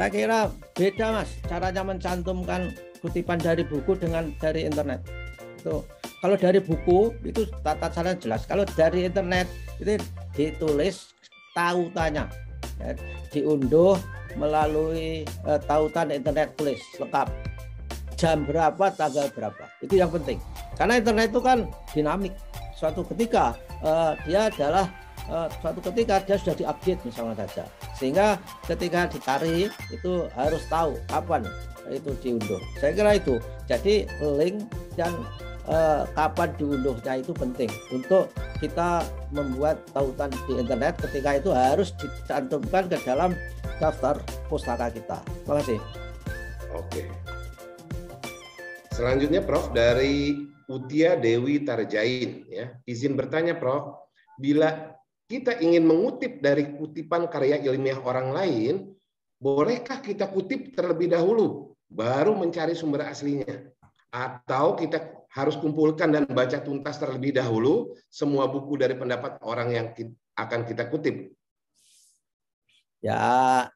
Saya kira beda mas caranya mencantumkan kutipan dari buku dengan dari internet. Itu kalau dari buku itu tata cara jelas. Kalau dari internet itu ditulis tautannya, ya, diunduh melalui eh, tautan internet tulis lengkap jam berapa, tanggal berapa. Itu yang penting. Karena internet itu kan dinamik. Suatu ketika uh, dia adalah uh, suatu ketika dia sudah diupdate misalnya saja sehingga ketika ditarik itu harus tahu kapan itu diunduh saya kira itu jadi link dan eh, kapan diunduhnya itu penting untuk kita membuat tautan di internet ketika itu harus dicantumkan ke dalam daftar pustaka kita. Terima kasih. Oke. Selanjutnya Prof dari Utia Dewi Tarjain ya. Izin bertanya Prof, bila kita ingin mengutip dari kutipan karya ilmiah orang lain, bolehkah kita kutip terlebih dahulu, baru mencari sumber aslinya? Atau kita harus kumpulkan dan baca tuntas terlebih dahulu semua buku dari pendapat orang yang akan kita kutip? Ya,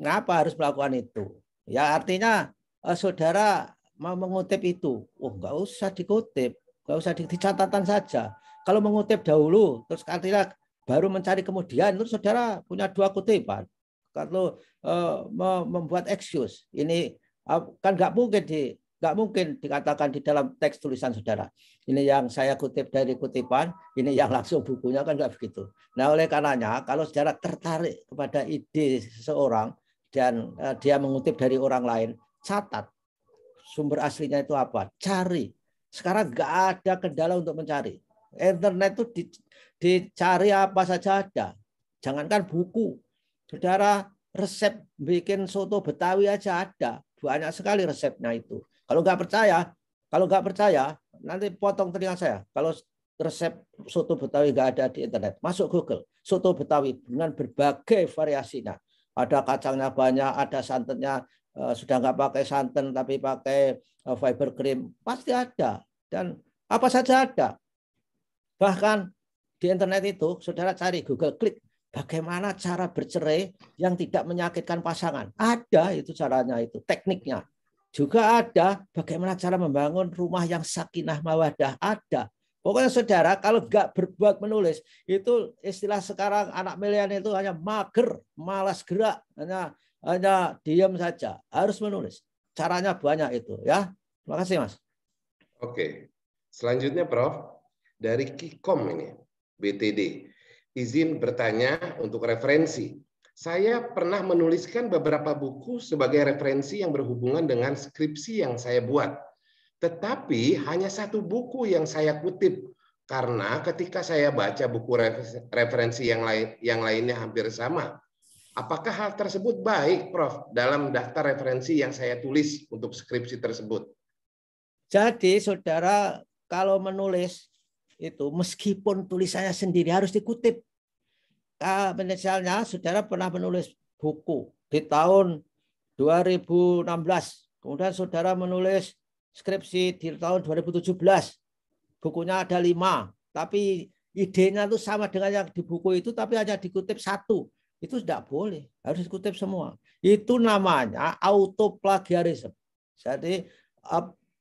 ngapa harus melakukan itu? Ya artinya eh, saudara mau mengutip itu, oh nggak usah dikutip nggak usah di, dicatatan saja. Kalau mengutip dahulu, terus artinya baru mencari kemudian, terus saudara punya dua kutipan. Kalau uh, membuat excuse, ini kan nggak mungkin di nggak mungkin dikatakan di dalam teks tulisan saudara. Ini yang saya kutip dari kutipan, ini yang langsung bukunya kan nggak begitu. Nah oleh karenanya kalau saudara tertarik kepada ide seseorang dan uh, dia mengutip dari orang lain, catat sumber aslinya itu apa, cari sekarang nggak ada kendala untuk mencari. Internet itu di, dicari apa saja ada. Jangankan buku. Saudara, resep bikin soto Betawi aja ada. Banyak sekali resepnya itu. Kalau nggak percaya, kalau nggak percaya, nanti potong telinga saya. Kalau resep soto Betawi nggak ada di internet, masuk Google. Soto Betawi dengan berbagai variasinya. Ada kacangnya banyak, ada santannya, Eh, sudah nggak pakai santan tapi pakai eh, fiber cream pasti ada dan apa saja ada bahkan di internet itu saudara cari Google klik bagaimana cara bercerai yang tidak menyakitkan pasangan ada itu caranya itu tekniknya juga ada bagaimana cara membangun rumah yang sakinah mawadah ada Pokoknya saudara kalau nggak berbuat menulis itu istilah sekarang anak milenial itu hanya mager, malas gerak, hanya hanya diam saja, harus menulis. Caranya banyak itu ya. Terima kasih Mas. Oke. Selanjutnya Prof dari Kikom ini, BTD. Izin bertanya untuk referensi. Saya pernah menuliskan beberapa buku sebagai referensi yang berhubungan dengan skripsi yang saya buat. Tetapi hanya satu buku yang saya kutip karena ketika saya baca buku referensi yang lain yang lainnya hampir sama, Apakah hal tersebut baik, Prof, dalam daftar referensi yang saya tulis untuk skripsi tersebut? Jadi, saudara, kalau menulis itu meskipun tulisannya sendiri harus dikutip. Misalnya, saudara pernah menulis buku di tahun 2016, kemudian saudara menulis skripsi di tahun 2017, bukunya ada lima, tapi idenya itu sama dengan yang di buku itu, tapi hanya dikutip satu itu tidak boleh. Harus dikutip semua. Itu namanya auto autoplagiarisme. Jadi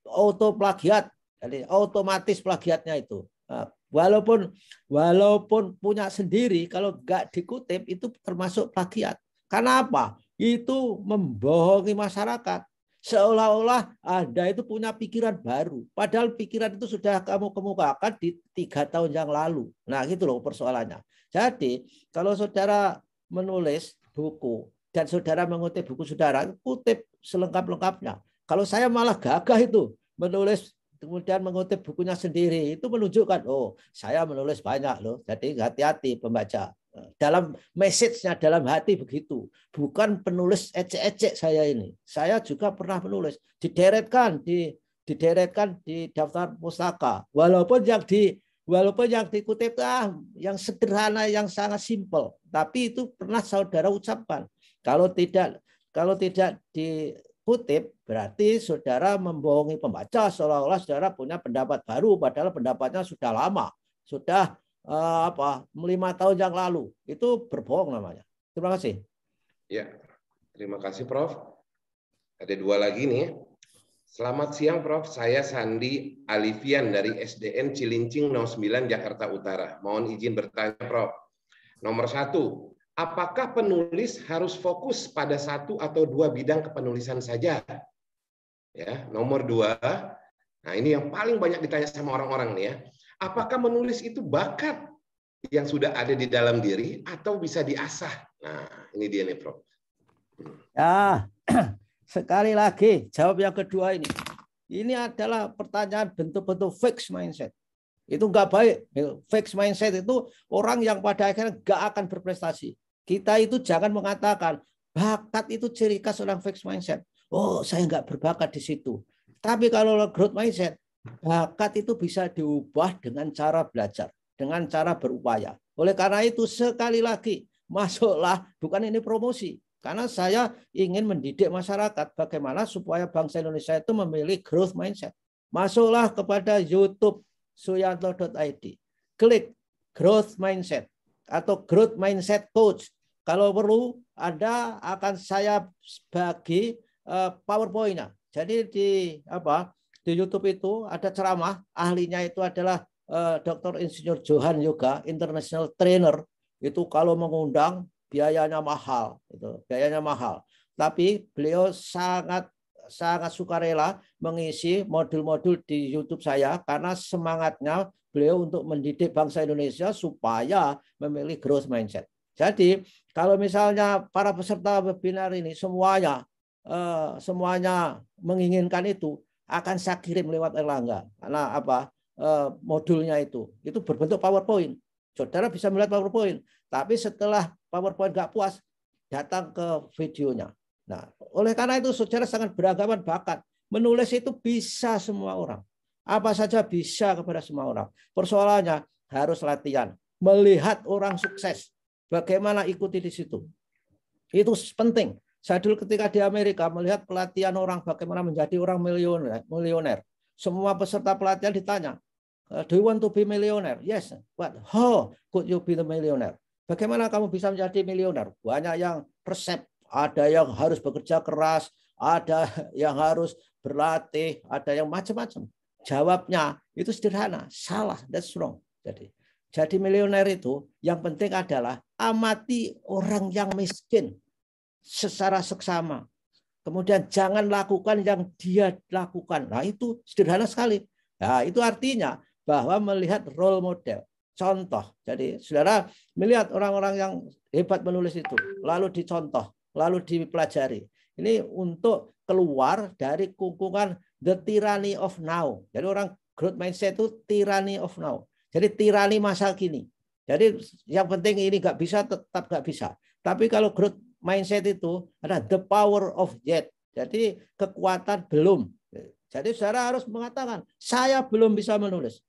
auto plagiat Jadi otomatis plagiatnya itu. Nah, walaupun walaupun punya sendiri, kalau nggak dikutip itu termasuk plagiat. Karena apa? Itu membohongi masyarakat. Seolah-olah ada itu punya pikiran baru. Padahal pikiran itu sudah kamu kemukakan di tiga tahun yang lalu. Nah gitu loh persoalannya. Jadi kalau saudara menulis buku dan saudara mengutip buku saudara, kutip selengkap-lengkapnya. Kalau saya malah gagah itu menulis kemudian mengutip bukunya sendiri, itu menunjukkan oh, saya menulis banyak loh. Jadi hati-hati pembaca. Dalam message-nya dalam hati begitu. Bukan penulis ecek-ecek saya ini. Saya juga pernah menulis, dideretkan di dideretkan di daftar pustaka. Walaupun yang di Walaupun yang dikutip ah, yang sederhana, yang sangat simpel, tapi itu pernah saudara ucapkan. Kalau tidak kalau tidak dikutip, berarti saudara membohongi pembaca seolah-olah saudara punya pendapat baru, padahal pendapatnya sudah lama, sudah uh, apa lima tahun yang lalu. Itu berbohong namanya. Terima kasih. Ya, terima kasih, Prof. Ada dua lagi nih. Selamat siang Prof, saya Sandi Alifian dari SDN Cilincing 09 Jakarta Utara. Mohon izin bertanya Prof. Nomor satu, apakah penulis harus fokus pada satu atau dua bidang kepenulisan saja? Ya, nomor dua, nah ini yang paling banyak ditanya sama orang-orang nih ya. Apakah menulis itu bakat yang sudah ada di dalam diri atau bisa diasah? Nah, ini dia nih Prof. Hmm. Ah, Sekali lagi, jawab yang kedua ini. Ini adalah pertanyaan bentuk-bentuk fixed mindset. Itu enggak baik. Fixed mindset itu orang yang pada akhirnya enggak akan berprestasi. Kita itu jangan mengatakan bakat itu ciri khas orang fixed mindset. Oh, saya enggak berbakat di situ. Tapi kalau growth mindset, bakat itu bisa diubah dengan cara belajar, dengan cara berupaya. Oleh karena itu, sekali lagi, masuklah, bukan ini promosi, karena saya ingin mendidik masyarakat bagaimana supaya bangsa Indonesia itu memilih growth mindset. Masuklah kepada YouTube suyanto.id. Klik growth mindset atau growth mindset coach. Kalau perlu Anda akan saya bagi eh, PowerPoint-nya. Jadi di apa? Di YouTube itu ada ceramah, ahlinya itu adalah eh, Dr. Insinyur Johan Yoga, international trainer. Itu kalau mengundang biayanya mahal itu biayanya mahal tapi beliau sangat sangat sukarela mengisi modul-modul di YouTube saya karena semangatnya beliau untuk mendidik bangsa Indonesia supaya memilih growth mindset. Jadi kalau misalnya para peserta webinar ini semuanya eh, semuanya menginginkan itu akan saya kirim lewat Erlangga karena apa eh, modulnya itu itu berbentuk PowerPoint. Saudara bisa melihat PowerPoint, tapi setelah PowerPoint nggak puas, datang ke videonya. Nah, oleh karena itu saudara sangat beragaman bakat. Menulis itu bisa semua orang. Apa saja bisa kepada semua orang. Persoalannya harus latihan. Melihat orang sukses. Bagaimana ikuti di situ. Itu penting. Saya dulu ketika di Amerika melihat pelatihan orang bagaimana menjadi orang milioner. milioner. Semua peserta pelatihan ditanya, uh, do you want to be millionaire? Yes. What? How could you be the millionaire? Bagaimana kamu bisa menjadi milioner? Banyak yang resep, ada yang harus bekerja keras, ada yang harus berlatih, ada yang macam-macam. Jawabnya itu sederhana, salah, that's wrong. Jadi jadi milioner itu yang penting adalah amati orang yang miskin secara seksama. Kemudian jangan lakukan yang dia lakukan. Nah itu sederhana sekali. Nah, itu artinya bahwa melihat role model, contoh. Jadi saudara melihat orang-orang yang hebat menulis itu, lalu dicontoh, lalu dipelajari. Ini untuk keluar dari kungkungan the tyranny of now. Jadi orang growth mindset itu tyranny of now. Jadi tirani masa kini. Jadi yang penting ini nggak bisa tetap nggak bisa. Tapi kalau growth mindset itu ada the power of yet. Jadi kekuatan belum. Jadi saudara harus mengatakan saya belum bisa menulis.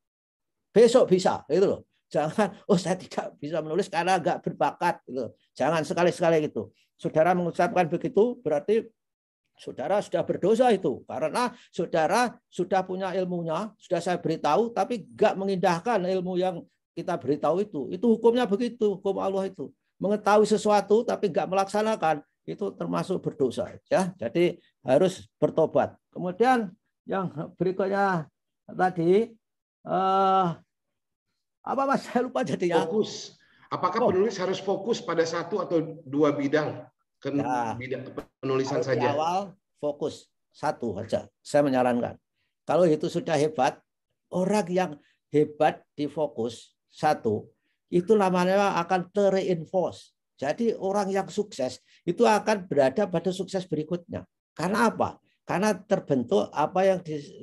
Besok bisa, itu loh. Jangan, oh saya tidak bisa menulis karena nggak berbakat. Gitu. Jangan sekali-sekali gitu. Saudara mengucapkan begitu berarti saudara sudah berdosa itu. Karena saudara sudah punya ilmunya, sudah saya beritahu, tapi nggak mengindahkan ilmu yang kita beritahu itu. Itu hukumnya begitu, hukum Allah itu. Mengetahui sesuatu tapi nggak melaksanakan, itu termasuk berdosa. ya Jadi harus bertobat. Kemudian yang berikutnya tadi uh, apa mas saya lupa jadi fokus apakah oh. penulis harus fokus pada satu atau dua bidang ke kan ya, bidang penulisan saja di awal fokus satu saja saya menyarankan kalau itu sudah hebat orang yang hebat di fokus satu itu lama-lama akan terreinforce jadi orang yang sukses itu akan berada pada sukses berikutnya karena apa karena terbentuk apa yang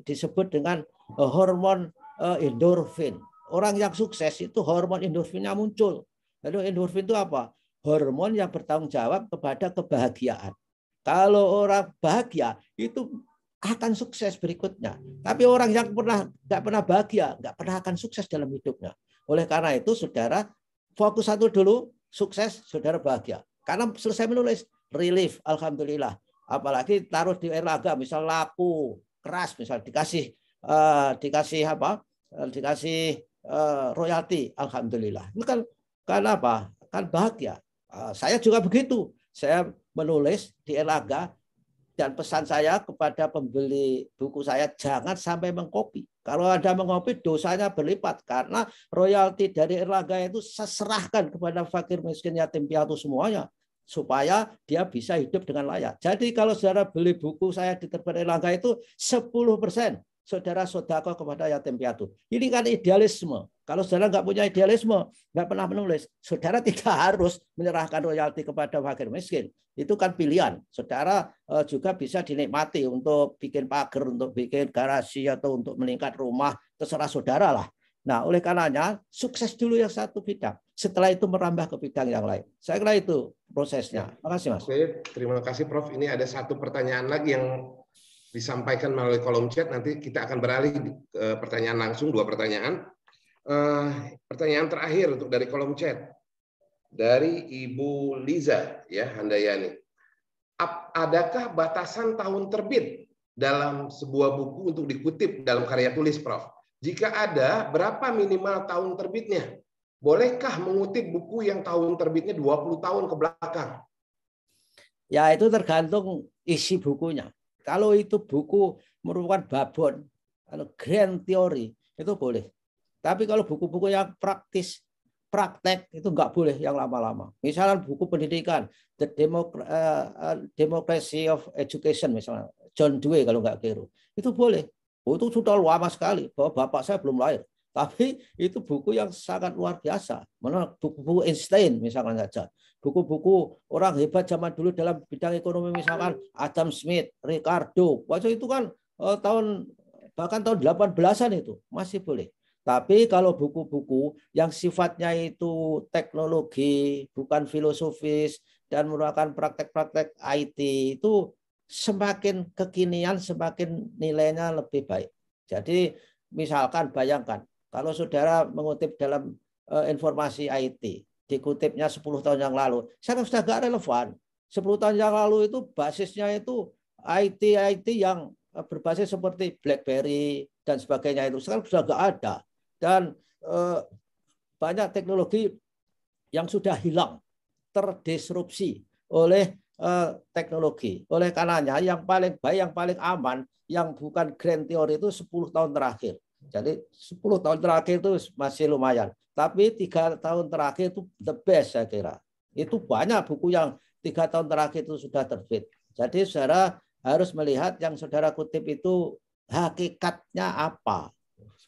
disebut dengan hormon Eh, endorfin. Orang yang sukses itu hormon endorfinnya muncul. Lalu endorfin itu apa? Hormon yang bertanggung jawab kepada kebahagiaan. Kalau orang bahagia itu akan sukses berikutnya. Tapi orang yang pernah nggak pernah bahagia, nggak pernah akan sukses dalam hidupnya. Oleh karena itu, saudara fokus satu dulu, sukses, saudara bahagia. Karena selesai menulis, relief, alhamdulillah. Apalagi taruh di erlaga, misal laku, keras, misal dikasih uh, dikasih apa? Eh, dikasih uh, royalti, alhamdulillah. Ini kan karena apa? Kan bahagia. Uh, saya juga begitu. Saya menulis di Elaga dan pesan saya kepada pembeli buku saya jangan sampai mengkopi. Kalau Anda mengkopi dosanya berlipat karena royalti dari Elaga itu seserahkan kepada fakir miskin yatim piatu semuanya supaya dia bisa hidup dengan layak. Jadi kalau saudara beli buku saya di Terbit Elangga itu 10% saudara sodako kepada yatim piatu. Ini kan idealisme. Kalau saudara nggak punya idealisme, nggak pernah menulis, saudara tidak harus menyerahkan royalti kepada fakir miskin. Itu kan pilihan. Saudara eh, juga bisa dinikmati untuk bikin pagar, untuk bikin garasi, atau untuk meningkat rumah, terserah saudara lah. Nah, oleh karenanya sukses dulu yang satu bidang. Setelah itu merambah ke bidang yang lain. Saya kira itu prosesnya. Terima kasih, Mas. Oke, terima kasih, Prof. Ini ada satu pertanyaan lagi yang disampaikan melalui kolom chat. Nanti kita akan beralih ke pertanyaan langsung, dua pertanyaan. Uh, pertanyaan terakhir untuk dari kolom chat dari Ibu Liza ya Handayani. Adakah batasan tahun terbit dalam sebuah buku untuk dikutip dalam karya tulis, Prof? Jika ada, berapa minimal tahun terbitnya? Bolehkah mengutip buku yang tahun terbitnya 20 tahun ke belakang? Ya, itu tergantung isi bukunya. Kalau itu buku merupakan babon, kalau grand teori itu boleh. Tapi kalau buku-buku yang praktis, praktek itu nggak boleh yang lama-lama. Misalnya buku pendidikan, The eh, eh, Democracy of Education misalnya, John Dewey kalau nggak keliru, itu boleh. Oh, itu sudah lama sekali bahwa bapak saya belum lahir. Tapi itu buku yang sangat luar biasa. Mana buku-buku Einstein misalkan saja. Buku-buku orang hebat zaman dulu dalam bidang ekonomi misalkan Adam Smith, Ricardo. Waktu itu kan eh, tahun bahkan tahun 18-an itu masih boleh. Tapi kalau buku-buku yang sifatnya itu teknologi, bukan filosofis, dan merupakan praktek-praktek IT itu semakin kekinian, semakin nilainya lebih baik. Jadi misalkan bayangkan kalau saudara mengutip dalam uh, informasi IT, dikutipnya 10 tahun yang lalu, saya sudah tidak relevan. 10 tahun yang lalu itu basisnya itu IT IT yang eh, berbasis seperti BlackBerry dan sebagainya itu sekarang sudah tidak ada dan uh, banyak teknologi yang sudah hilang terdisrupsi oleh uh, teknologi. Oleh karenanya yang paling baik, yang paling aman, yang bukan grand theory itu 10 tahun terakhir. Jadi 10 tahun terakhir itu masih lumayan. Tapi tiga tahun terakhir itu the best saya kira. Itu banyak buku yang tiga tahun terakhir itu sudah terbit. Jadi saudara harus melihat yang saudara kutip itu hakikatnya apa.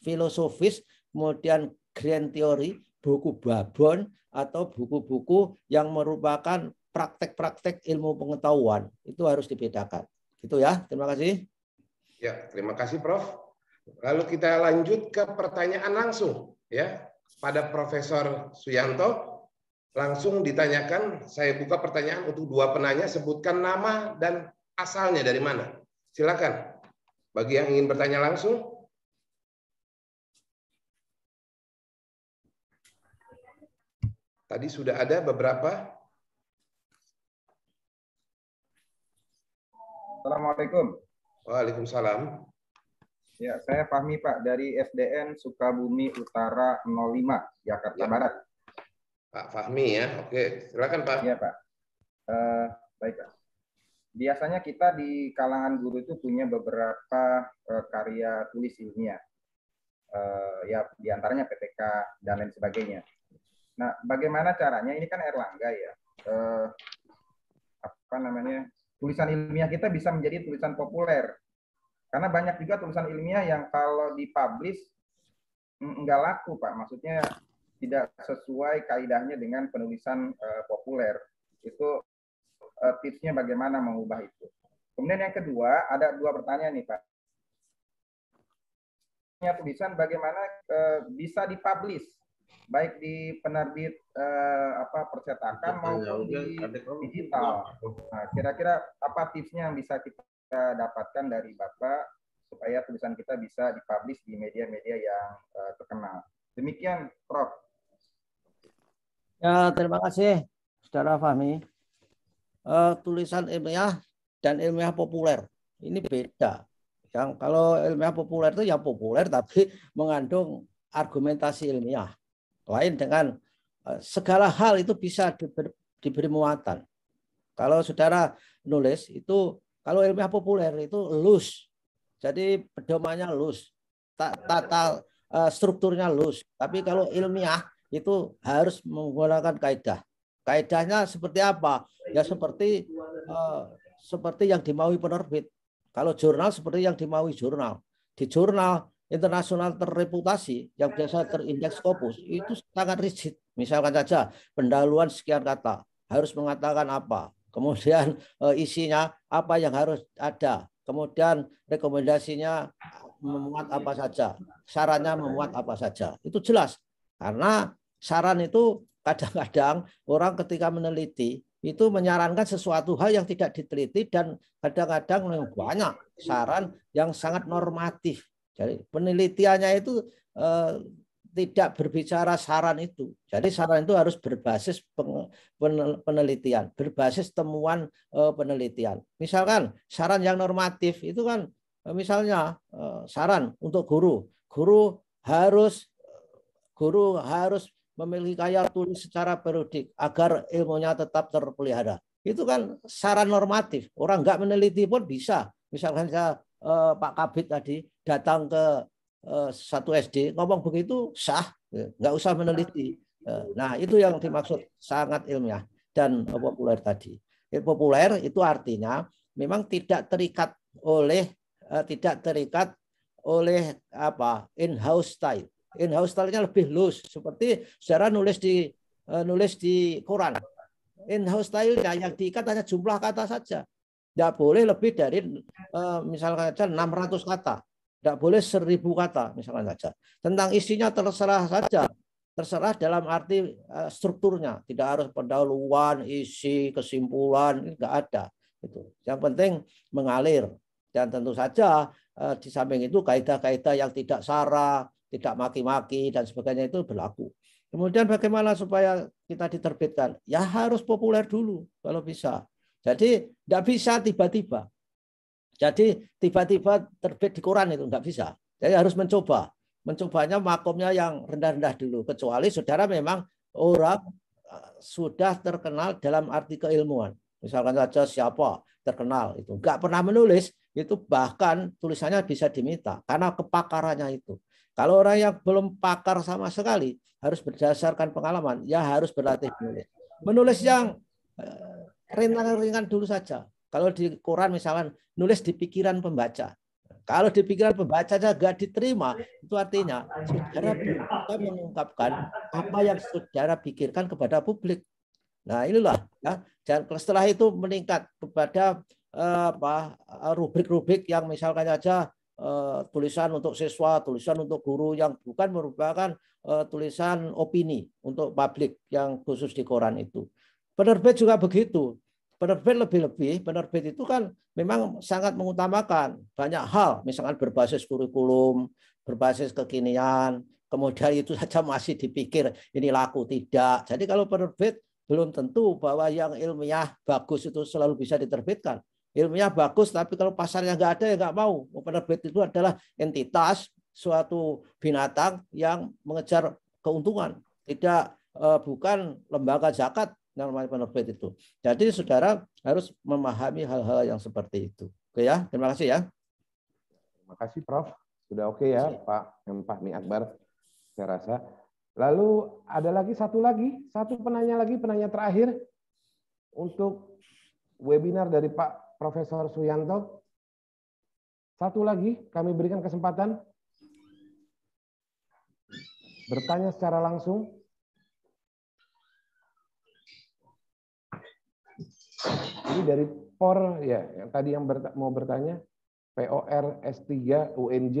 Filosofis, kemudian grand theory, buku babon, atau buku-buku yang merupakan praktek-praktek ilmu pengetahuan. Itu harus dibedakan. Gitu ya. Terima kasih. Ya, terima kasih Prof. Lalu kita lanjut ke pertanyaan langsung ya pada Profesor Suyanto. Langsung ditanyakan, saya buka pertanyaan untuk dua penanya, sebutkan nama dan asalnya dari mana. Silakan. Bagi yang ingin bertanya langsung. Tadi sudah ada beberapa. Assalamualaikum. Waalaikumsalam. Ya, saya Fahmi Pak dari SDN Sukabumi Utara 05, Jakarta ya. Barat. Pak Fahmi ya, oke, silakan Pak. Iya Pak. Uh, baik Pak. Biasanya kita di kalangan guru itu punya beberapa uh, karya tulis ilmiah. Uh, ya diantaranya PTK dan lain sebagainya. Nah, bagaimana caranya? Ini kan Erlangga ya. Uh, apa namanya? Tulisan ilmiah kita bisa menjadi tulisan populer karena banyak juga tulisan ilmiah yang kalau dipublish mm, nggak laku, Pak. Maksudnya tidak sesuai kaidahnya dengan penulisan uh, populer. Itu uh, tipsnya bagaimana mengubah itu. Kemudian yang kedua, ada dua pertanyaan nih, Pak. Punya tulisan bagaimana uh, bisa dipublish baik di penerbit uh, apa percetakan ya, maupun di digital. Nah, kira-kira apa tipsnya yang bisa kita kita dapatkan dari Bapak supaya tulisan kita bisa dipublish di media-media yang uh, terkenal. Demikian, Prof. Ya, terima kasih, Saudara Fahmi. Uh, tulisan ilmiah dan ilmiah populer ini beda. Yang kalau ilmiah populer itu ya populer tapi mengandung argumentasi ilmiah. Lain dengan uh, segala hal itu bisa diberi, diberi muatan. Kalau saudara nulis itu kalau ilmiah populer itu loose. Jadi pedomannya loose. Tata eh, strukturnya loose. Tapi kalau ilmiah itu harus menggunakan kaidah. Kaidahnya seperti apa? Ya seperti uh, seperti yang dimaui penerbit. Kalau jurnal seperti yang dimaui jurnal. Di jurnal internasional terreputasi yang biasa terindeks Scopus itu sangat rigid. Misalkan saja pendahuluan sekian kata harus mengatakan apa, kemudian eh, isinya apa yang harus ada, kemudian rekomendasinya memuat apa saja, sarannya memuat apa saja. Itu jelas. Karena saran itu kadang-kadang orang ketika meneliti itu menyarankan sesuatu hal yang tidak diteliti dan kadang-kadang banyak saran yang sangat normatif. Jadi penelitiannya itu eh, tidak berbicara saran itu. Jadi saran itu harus berbasis penelitian, berbasis temuan eh, penelitian. Misalkan saran yang normatif itu kan eh, misalnya eh, saran untuk guru, guru harus guru harus memiliki kaya tulis secara periodik agar ilmunya tetap terpelihara. Itu kan saran normatif. Orang nggak meneliti pun bisa. Misalkan saya, Pak Kabit tadi datang ke Eh, satu SD ngomong begitu sah, ya, nggak usah meneliti. Eh, nah itu yang dimaksud sangat ilmiah dan populer tadi. Ya, populer itu artinya memang tidak terikat oleh eh, tidak terikat oleh apa in-house style. In-house style-nya lebih loose seperti secara nulis di nulis di koran. In-house style-nya yang diikat hanya jumlah kata saja. Tidak boleh lebih dari misalkan saja 600 kata tidak boleh seribu kata misalkan saja. Tentang isinya terserah saja. Terserah dalam arti eh, strukturnya. Tidak harus pendahuluan, isi, kesimpulan. Tidak ada. Itu. Yang penting mengalir. Dan tentu saja eh, di samping itu kaidah-kaidah yang tidak sara, tidak maki-maki, dan sebagainya itu berlaku. Kemudian bagaimana supaya kita diterbitkan? Ya harus populer dulu kalau bisa. Jadi tidak bisa tiba-tiba. Jadi tiba-tiba terbit di Quran itu nggak bisa. Jadi harus mencoba. Mencobanya makomnya yang rendah-rendah dulu. Kecuali saudara memang orang eh, sudah terkenal dalam arti keilmuan. Misalkan saja siapa terkenal itu nggak pernah menulis itu bahkan tulisannya bisa diminta karena kepakarannya itu. Kalau orang yang belum pakar sama sekali harus berdasarkan pengalaman, ya harus berlatih menulis. Menulis yang eh, ringan-ringan dulu saja. Kalau di koran misalkan nulis di pikiran pembaca. Kalau di pikiran pembaca saja gak diterima, itu artinya saudara bisa mengungkapkan apa yang saudara pikirkan kepada publik. Nah inilah ya. Dan setelah itu meningkat kepada eh, apa eh, rubrik-rubrik yang misalkan saja eh, tulisan untuk siswa, tulisan untuk guru yang bukan merupakan tulisan opini untuk publik yang khusus di koran itu. Penerbit juga begitu penerbit lebih-lebih, penerbit itu kan memang sangat mengutamakan banyak hal, misalkan berbasis kurikulum, berbasis kekinian, kemudian itu saja masih dipikir ini laku tidak. Jadi kalau penerbit belum tentu bahwa yang ilmiah bagus itu selalu bisa diterbitkan. Ilmiah bagus, tapi kalau pasarnya nggak ada ya nggak mau. Penerbit itu adalah entitas suatu binatang yang mengejar keuntungan, tidak eh, bukan lembaga zakat normatif penerbit itu. Jadi saudara harus memahami hal-hal yang seperti itu. Oke ya, terima kasih ya. Terima kasih Prof. Sudah oke okay ya iya. Pak Pak Mi Akbar. Saya rasa. Lalu ada lagi satu lagi, satu penanya lagi, penanya terakhir untuk webinar dari Pak Profesor Suyanto. Satu lagi kami berikan kesempatan bertanya secara langsung Ini dari POR ya, yang tadi yang ber, mau bertanya POR S3 UNJ.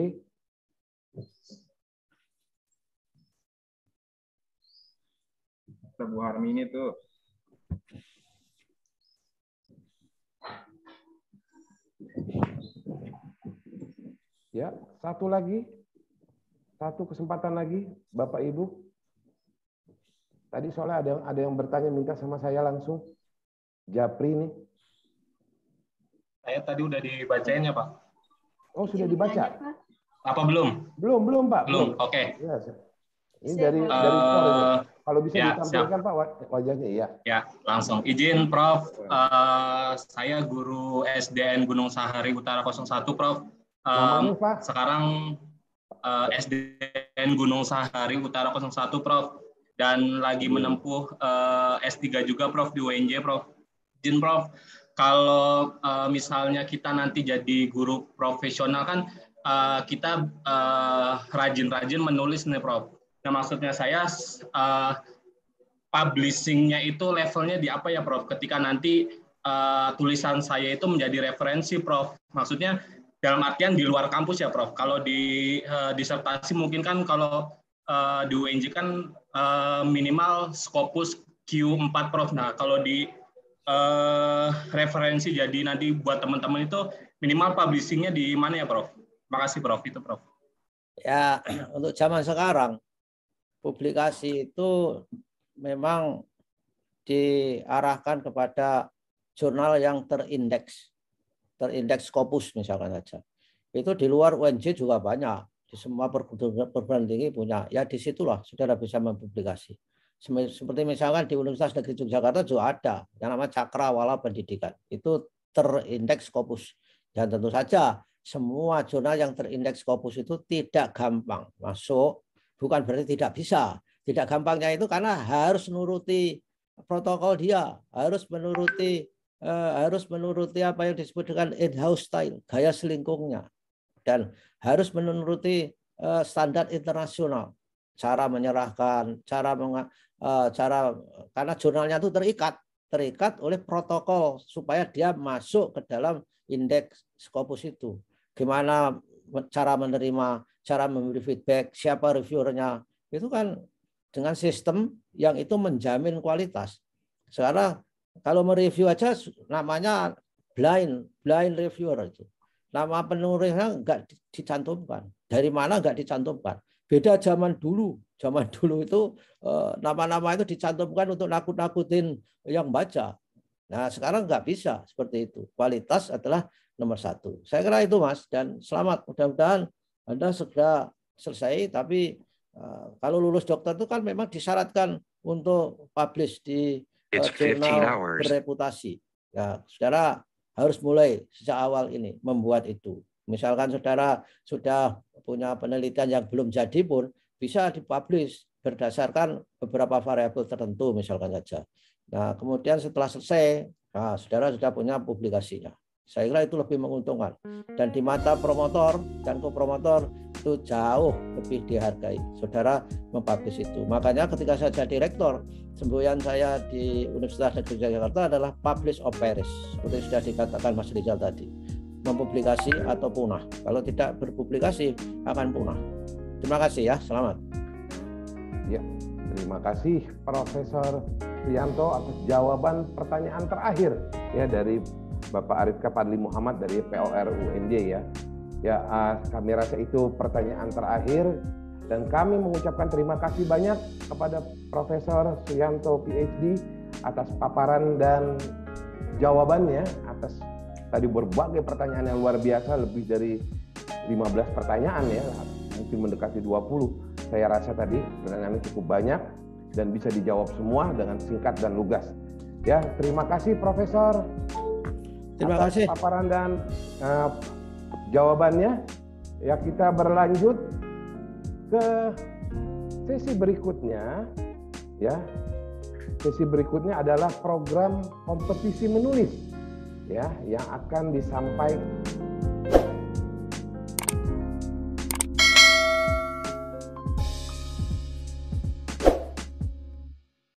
Bu Harmini tuh. Ya, satu lagi. Satu kesempatan lagi, Bapak Ibu. Tadi soalnya ada yang, ada yang bertanya minta sama saya langsung. Japri nih? Saya tadi udah dibacain ya Pak. Oh sudah dibaca? Apa belum? Belum belum Pak. Belum. belum. Oke. Okay. Ya, ini dari uh, kalau bisa ya, ditampilkan siap. Pak wajahnya ya. Ya langsung. Izin Prof. Uh, saya guru SDN Gunung Sahari Utara 01 Prof. Uh, Namanya, Pak? Sekarang uh, SDN Gunung Sahari Utara 01 Prof. Dan lagi menempuh uh, S3 juga Prof di UNJ Prof izin Prof, kalau uh, misalnya kita nanti jadi guru profesional kan uh, kita eh, rajin-rajin uh, menulis nih Prof. Nah maksudnya saya uh, publishingnya itu levelnya di apa ya Prof? Ketika nanti uh, tulisan saya itu menjadi referensi Prof. Maksudnya dalam artian di luar kampus ya Prof. Kalau di uh, disertasi mungkin kan kalau uh, di UNJ kan uh, minimal Scopus Q4 Prof. Nah kalau di uh, referensi jadi nanti buat teman-teman itu minimal publishingnya di mana ya Prof? Makasih Prof itu Prof. Ya untuk zaman sekarang publikasi itu memang diarahkan kepada jurnal yang terindeks, terindeks Scopus misalkan saja. Itu di luar UNJ juga banyak, di semua perguruan tinggi punya. Ya di situlah saudara bisa mempublikasi seperti misalkan di Universitas Negeri Yogyakarta juga ada yang namanya Cakrawala Pendidikan. Itu terindeks Scopus. Dan tentu saja semua jurnal yang terindeks Scopus itu tidak gampang masuk, bukan berarti tidak bisa. Tidak gampangnya itu karena harus menuruti protokol dia, harus menuruti eh, harus menuruti apa yang disebut dengan in-house style, gaya selingkungnya dan harus menuruti eh, standar internasional cara menyerahkan, cara Eh, cara karena jurnalnya itu terikat terikat oleh protokol supaya dia masuk ke dalam indeks Scopus itu. Gimana cara menerima, cara memberi feedback, siapa reviewernya, itu kan dengan sistem yang itu menjamin kualitas. Sekarang kalau mereview aja namanya blind, blind reviewer itu. Nama penulisnya nggak dicantumkan. Dari mana nggak dicantumkan. Beda zaman dulu. Zaman dulu itu eh, nama-nama itu dicantumkan untuk nakut-nakutin yang baca. Nah sekarang nggak bisa seperti itu. Kualitas adalah nomor satu. Saya kira itu mas dan selamat. Mudah-mudahan anda segera selesai. Tapi eh, kalau lulus dokter itu kan memang disyaratkan untuk publish di eh, jurnal bereputasi. Ya, saudara harus mulai sejak awal ini membuat itu. Misalkan saudara sudah punya penelitian yang belum jadi pun bisa dipublish berdasarkan beberapa variabel tertentu misalkan saja. Nah, kemudian setelah selesai, nah, saudara sudah punya publikasinya. Saya kira itu lebih menguntungkan. Dan di mata promotor dan kopromotor itu jauh lebih dihargai. Saudara mempublish itu. Makanya ketika saya jadi rektor, semboyan saya di Universitas Negeri Jakarta adalah publish of Paris. Seperti sudah dikatakan Mas Rizal tadi mempublikasi atau punah. Kalau tidak berpublikasi akan punah. Terima kasih ya, selamat. Ya, terima kasih Profesor Rianto atas jawaban pertanyaan terakhir ya dari Bapak Arif Kapadli Muhammad dari POR UNJ ya. Ya, ah, kami rasa itu pertanyaan terakhir dan kami mengucapkan terima kasih banyak kepada Profesor Suyanto PhD atas paparan dan jawabannya atas tadi berbagai pertanyaan yang luar biasa lebih dari 15 pertanyaan ya mungkin mendekati 20 saya rasa tadi pertanyaannya cukup banyak dan bisa dijawab semua dengan singkat dan lugas ya terima kasih Profesor terima atas kasih paparan dan uh, jawabannya ya kita berlanjut ke sesi berikutnya ya sesi berikutnya adalah program kompetisi menulis ya yang akan disampaikan